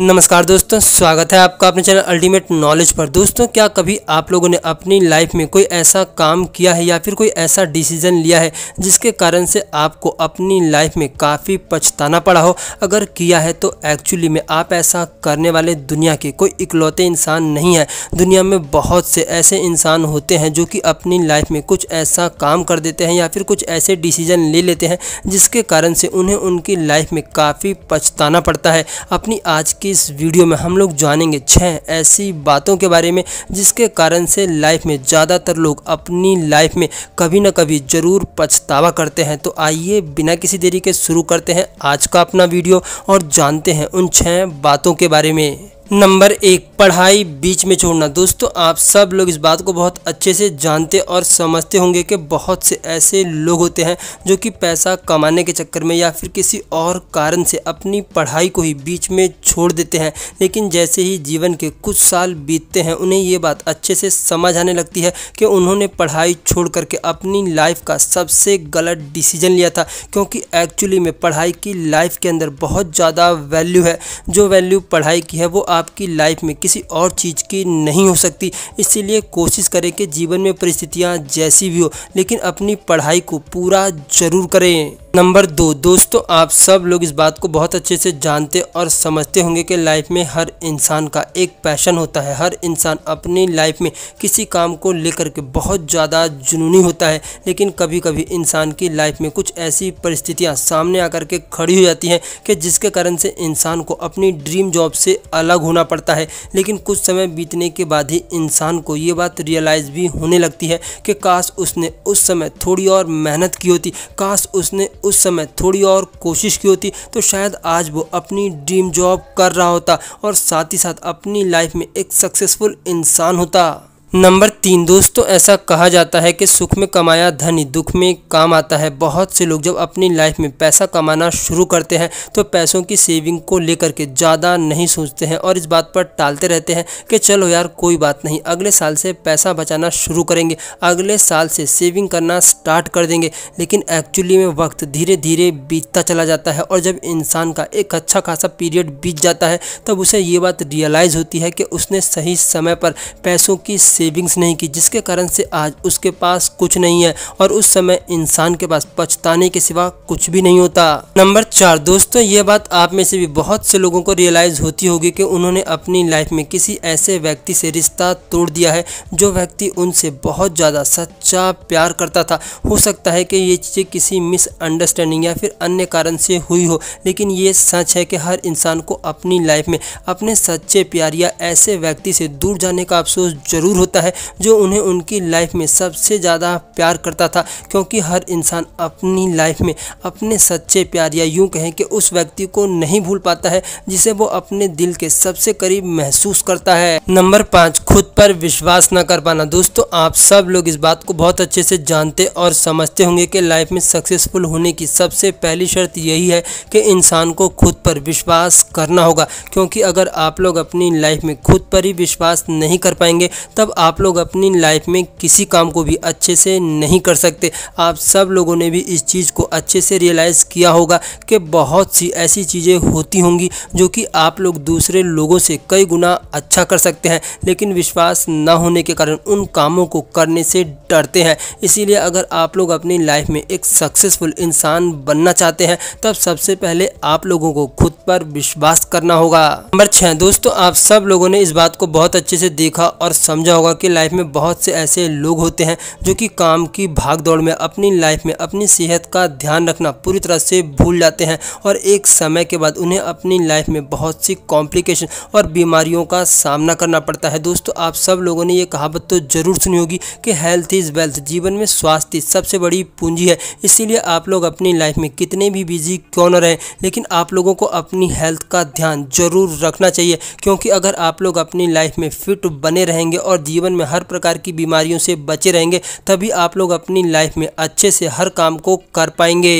नमस्कार दोस्तों स्वागत है आपका अपने चैनल अल्टीमेट नॉलेज पर दोस्तों क्या कभी आप लोगों ने अपनी लाइफ में कोई ऐसा काम किया है या फिर कोई ऐसा डिसीजन लिया है जिसके कारण से आपको अपनी लाइफ में काफ़ी पछताना पड़ा हो अगर किया है तो एक्चुअली में आप ऐसा करने वाले दुनिया के कोई इकलौते इंसान नहीं है दुनिया में बहुत से ऐसे इंसान होते हैं जो कि अपनी लाइफ में कुछ ऐसा काम कर देते हैं या फिर कुछ ऐसे डिसीजन ले लेते हैं जिसके कारण से उन्हें उनकी लाइफ में काफ़ी पछताना पड़ता है अपनी आज की इस वीडियो में हम लोग जानेंगे छः ऐसी बातों के बारे में जिसके कारण से लाइफ में ज़्यादातर लोग अपनी लाइफ में कभी ना कभी ज़रूर पछतावा करते हैं तो आइए बिना किसी देरी के शुरू करते हैं आज का अपना वीडियो और जानते हैं उन छः बातों के बारे में नंबर एक पढ़ाई बीच में छोड़ना दोस्तों आप सब लोग इस बात को बहुत अच्छे से जानते और समझते होंगे कि बहुत से ऐसे लोग होते हैं जो कि पैसा कमाने के चक्कर में या फिर किसी और कारण से अपनी पढ़ाई को ही बीच में छोड़ देते हैं लेकिन जैसे ही जीवन के कुछ साल बीतते हैं उन्हें ये बात अच्छे से समझ आने लगती है कि उन्होंने पढ़ाई छोड़ करके अपनी लाइफ का सबसे गलत डिसीजन लिया था क्योंकि एक्चुअली में पढ़ाई की लाइफ के अंदर बहुत ज़्यादा वैल्यू है जो वैल्यू पढ़ाई की है वो आप आपकी लाइफ में किसी और चीज़ की नहीं हो सकती इसीलिए कोशिश करें कि जीवन में परिस्थितियाँ जैसी भी हो लेकिन अपनी पढ़ाई को पूरा ज़रूर करें नंबर दो दोस्तों आप सब लोग इस बात को बहुत अच्छे से जानते और समझते होंगे कि लाइफ में हर इंसान का एक पैशन होता है हर इंसान अपनी लाइफ में किसी काम को लेकर के बहुत ज़्यादा जुनूनी होता है लेकिन कभी कभी इंसान की लाइफ में कुछ ऐसी परिस्थितियां सामने आकर के खड़ी हो जाती हैं कि जिसके कारण से इंसान को अपनी ड्रीम जॉब से अलग होना पड़ता है लेकिन कुछ समय बीतने के बाद ही इंसान को ये बात रियलाइज़ भी होने लगती है कि काश उसने उस समय थोड़ी और मेहनत की होती काश उसने उस समय थोड़ी और कोशिश की होती तो शायद आज वो अपनी ड्रीम जॉब कर रहा होता और साथ ही साथ अपनी लाइफ में एक सक्सेसफुल इंसान होता नंबर तीन दोस्तों ऐसा कहा जाता है कि सुख में कमाया धन दुख में काम आता है बहुत से लोग जब अपनी लाइफ में पैसा कमाना शुरू करते हैं तो पैसों की सेविंग को लेकर के ज़्यादा नहीं सोचते हैं और इस बात पर टालते रहते हैं कि चलो यार कोई बात नहीं अगले साल से पैसा बचाना शुरू करेंगे अगले साल से सेविंग करना स्टार्ट कर देंगे लेकिन एक्चुअली में वक्त धीरे धीरे बीतता चला जाता है और जब इंसान का एक अच्छा खासा पीरियड बीत जाता है तब उसे ये बात रियलाइज़ होती है कि उसने सही समय पर पैसों की सेविंग्स नहीं की जिसके कारण से आज उसके पास कुछ नहीं है और उस समय इंसान के पास पछताने के सिवा कुछ भी नहीं होता नंबर चार दोस्तों ये बात आप में से भी बहुत से लोगों को रियलाइज़ होती होगी कि उन्होंने अपनी लाइफ में किसी ऐसे व्यक्ति से रिश्ता तोड़ दिया है जो व्यक्ति उनसे बहुत ज़्यादा सच्चा प्यार करता था हो सकता है कि ये चीज़ें किसी मिसअंडरस्टैंडिंग या फिर अन्य कारण से हुई हो लेकिन ये सच है कि हर इंसान को अपनी लाइफ में अपने सच्चे प्यार या ऐसे व्यक्ति से दूर जाने का अफसोस जरूर होता है जो उन्हें उनकी लाइफ में सबसे ज़्यादा प्यार करता था क्योंकि हर इंसान अपनी लाइफ में अपने सच्चे प्यार या यूं कहें कि उस व्यक्ति को नहीं भूल पाता है जिसे वो अपने दिल के सबसे करीब महसूस करता है नंबर पाँच खुद पर विश्वास न कर पाना दोस्तों आप सब लोग इस बात को बहुत अच्छे से जानते और समझते होंगे कि लाइफ में सक्सेसफुल होने की सबसे पहली शर्त यही है कि इंसान को खुद पर विश्वास करना होगा क्योंकि अगर आप लोग अपनी लाइफ में खुद पर ही विश्वास नहीं कर पाएंगे तब आप लोग अपनी लाइफ में किसी काम को भी अच्छे से नहीं कर सकते आप सब लोगों ने भी इस चीज़ को अच्छे से रियलाइज़ किया होगा कि बहुत सी ऐसी चीज़ें होती होंगी जो कि आप लोग दूसरे लोगों से कई गुना अच्छा कर सकते हैं लेकिन विश्वास न होने के कारण उन कामों को करने से डरते हैं इसीलिए अगर आप लोग अपनी लाइफ में एक सक्सेसफुल इंसान बनना चाहते हैं तब सबसे पहले आप लोगों को खुद पर विश्वास करना होगा नंबर छः दोस्तों आप सब लोगों ने इस बात को बहुत अच्छे से देखा और समझा होगा होगा कि लाइफ में बहुत से ऐसे लोग होते हैं जो कि काम की भाग दौड़ में अपनी लाइफ में अपनी सेहत का ध्यान रखना पूरी तरह से भूल जाते हैं और एक समय के बाद उन्हें अपनी लाइफ में बहुत सी कॉम्प्लिकेशन और बीमारियों का सामना करना पड़ता है दोस्तों आप सब लोगों ने ये कहावत तो ज़रूर सुनी होगी कि हेल्थ इज़ वेल्थ जीवन में स्वास्थ्य सबसे बड़ी पूंजी है इसीलिए आप लोग अपनी लाइफ में कितने भी बिजी क्यों न रहें लेकिन आप लोगों को अपनी हेल्थ का ध्यान ज़रूर रखना चाहिए क्योंकि अगर आप लोग अपनी लाइफ में फिट बने रहेंगे और जीवन में हर प्रकार की बीमारियों से बचे रहेंगे तभी आप लोग अपनी लाइफ में अच्छे से हर काम को कर पाएंगे